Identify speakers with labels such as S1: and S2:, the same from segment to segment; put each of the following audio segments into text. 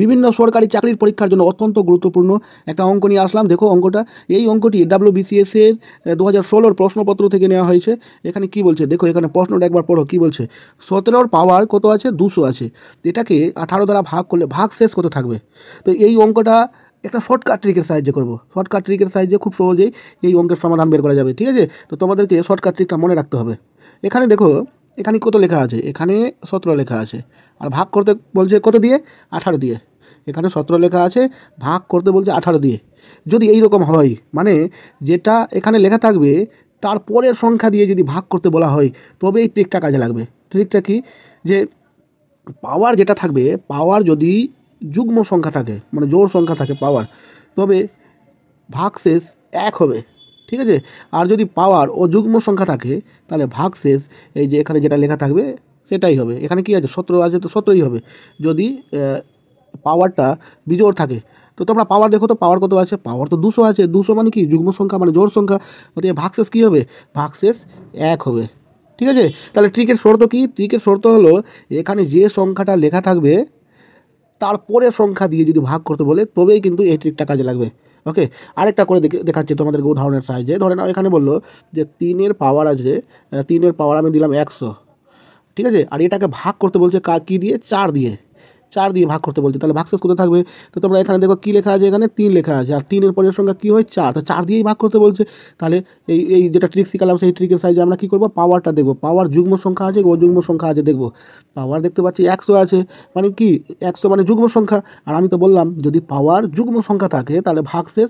S1: বিভিন্ন সরকারি চাকরির পরীক্ষার জন্য অত্যন্ত গুরুত্বপূর্ণ একটা অঙ্ক নিয়ে আসলাম দেখো অঙ্কটা এই অঙ্কটি ডাব্লিউ এর দু হাজার ষোলোর প্রশ্নপত্র থেকে নেওয়া হয়েছে এখানে কি বলছে দেখো এখানে প্রশ্নটা একবার পড়ো কি বলছে সতেরোর পাওয়ার কত আছে দুশো আছে এটাকে আঠারো দ্বারা ভাগ করলে ভাগ শেষ কত থাকবে তো এই অঙ্কটা একটা শর্টকাট ট্রিকের সাহায্যে করবো শর্টকাট ট্রিকের সাহায্যে খুব সহজেই এই অঙ্কের সমাধান বের করা যাবে ঠিক আছে তো তোমাদেরকে শর্টকাট ট্রিকটা মনে রাখতে হবে এখানে দেখো এখানে কত লেখা আছে এখানে সতেরো লেখা আছে আর ভাগ করতে বলছে কত দিয়ে আঠারো দিয়ে এখানে সতেরো লেখা আছে ভাগ করতে বলছে আঠারো দিয়ে যদি এই রকম হয় মানে যেটা এখানে লেখা থাকবে তার পরের সংখ্যা দিয়ে যদি ভাগ করতে বলা হয় তবে এই ট্রিকটা কাজে লাগবে ট্রিকটা কি যে পাওয়ার যেটা থাকবে পাওয়ার যদি যুগ্ম সংখ্যা থাকে মানে জোর সংখ্যা থাকে পাওয়ার তবে ভাগ শেষ এক হবে ঠিক আছে আর যদি পাওয়ার ও যুগ্ম সংখ্যা থাকে তাহলে শেষ এই যে এখানে যেটা লেখা থাকবে সেটাই হবে এখানে কি আছে সতেরো আছে তো সতেরোই হবে যদি পাওয়ারটা বিজোড় থাকে তো তোমরা পাওয়ার দেখো তো পাওয়ার কত আছে পাওয়ার তো দুশো আছে দুশো মানে কি যুগ্ম সংখ্যা মানে জোর সংখ্যা ভাগ শেষ কী হবে শেষ এক হবে ঠিক আছে তাহলে ট্রিকের শর্ত কি ট্রিকের শর্ত হলো এখানে যে সংখ্যাটা লেখা থাকবে তারপরে সংখ্যা দিয়ে যদি ভাগ করতে বলে তবেই কিন্তু এই ট্রিকটা কাজে লাগবে ওকে আরেকটা করে দেখে দেখাচ্ছি তোমাদেরকে উদাহরণের সাহায্যে ধরে নাও এখানে বললো যে তিনের পাওয়ার আছে তিনের পাওয়ার আমি দিলাম একশো ঠিক আছে আর এটাকে ভাগ করতে বলছে কা কী দিয়ে চার দিয়ে চার দিয়ে ভাগ করতে বলছে তাহলে ভাগশেষ কোথায় থাকবে তো তোমরা এখানে দেখো কী লেখা আছে এখানে তিন লেখা আছে আর তিনের পরের সংখ্যা কী হয় চার তো চার দিয়েই ভাগ করতে বলছে তাহলে এই এই যেটা ট্রিক শিখালাম সেই ট্রিকের সাইজে আমরা কী করবো পাওয়ারটা দেখবো পাওয়ার যুগ্ম সংখ্যা আছে অযুগ্ম যুগ্ম সংখ্যা আছে দেখবো পাওয়ার দেখতে পাচ্ছি একশো আছে মানে কি একশো মানে যুগ্ম সংখ্যা আর আমি তো বললাম যদি পাওয়ার যুগ্ম সংখ্যা থাকে তাহলে ভাগশেষ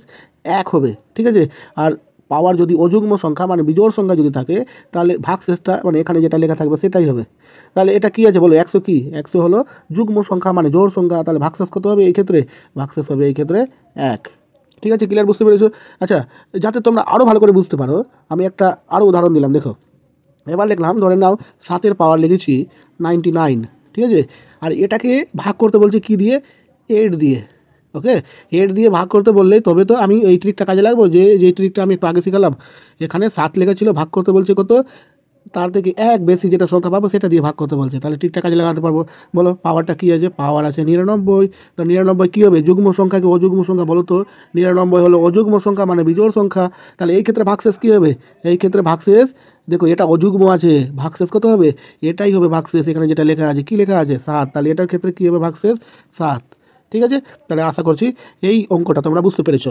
S1: এক হবে ঠিক আছে আর পাওয়ার যদি অযুগ্ম সংখ্যা মানে বিজোড় সংখ্যা যদি থাকে তাহলে শেষটা মানে এখানে যেটা লেখা থাকবে সেটাই হবে তাহলে এটা কী আছে বলো একশো কী একশো হলো যুগ্ম সংখ্যা মানে জোর সংখ্যা তাহলে শেষ কত হবে এই ক্ষেত্রে ভাগশেষ হবে এই ক্ষেত্রে এক ঠিক আছে ক্লিয়ার বুঝতে পেরেছো আচ্ছা যাতে তোমরা আরও ভালো করে বুঝতে পারো আমি একটা আরও উদাহরণ দিলাম দেখো এবার লিখলাম ধরে নাও সাতের পাওয়ার লিখেছি নাইনটি নাইন ঠিক আছে আর এটাকে ভাগ করতে বলছে কি দিয়ে এইট দিয়ে ওকে এর দিয়ে ভাগ করতে বললে তবে তো আমি এই ট্রিকটা কাজে লাগবো যে যে ট্রিকটা আমি একটু আগে শিখালাম এখানে সাত লেখা ছিল ভাগ করতে বলছে কত তার থেকে এক বেশি যেটা সংখ্যা পাবো সেটা দিয়ে ভাগ করতে বলছে তাহলে ঠিকঠাক কাজে লাগাতে পারবো বলো পাওয়ারটা কী আছে পাওয়ার আছে নিরানব্বই তো নিরানব্বই কী হবে যুগ্ম সংখ্যাকে অযুগ্ম সংখ্যা বলো তো নিরানব্বই হলো অযুগ্ম সংখ্যা মানে বিজোড় সংখ্যা তাহলে এই ক্ষেত্রে ভাগশেষ কী হবে এই ক্ষেত্রে ভাগশেষ দেখো এটা অযুগ্ম আছে ভাগশেষ কত হবে এটাই হবে ভাগশেষ এখানে যেটা লেখা আছে কী লেখা আছে সাত তাহলে এটার ক্ষেত্রে কী হবে ভাগশেষ সাত ঠিক আছে তাহলে আশা করছি এই অঙ্কটা তোমরা বুঝতে পেরেছ